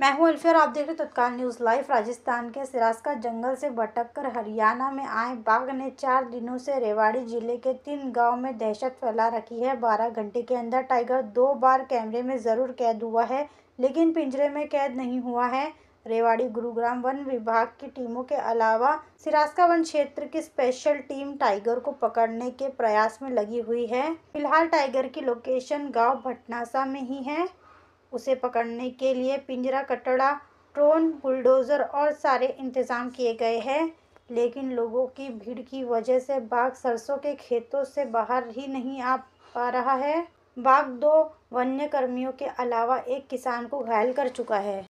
मैं हूं और आप देख रहे तत्काल न्यूज़ लाइव राजस्थान के सिरासका जंगल से भटककर हरियाणा में आए बाघ ने चार दिनों से रेवाड़ी जिले के तीन गांव में दहशत फैला रखी है बारह घंटे के अंदर टाइगर दो बार कैमरे में ज़रूर कैद हुआ है लेकिन पिंजरे में कैद नहीं हुआ है रेवाड़ी गुरुग्राम वन विभाग की टीमों के अलावा सिरासका वन क्षेत्र की स्पेशल टीम टाइगर को पकड़ने के प्रयास में लगी हुई है फिलहाल टाइगर की लोकेशन गांव भटनासा में ही है उसे पकड़ने के लिए पिंजरा कटड़ा ट्रोन बुलडोज़र और सारे इंतज़ाम किए गए हैं लेकिन लोगों की भीड़ की वजह से बाघ सरसों के खेतों से बाहर ही नहीं आ पा रहा है बाघ दो वन्य कर्मियों के अलावा एक किसान को घायल कर चुका है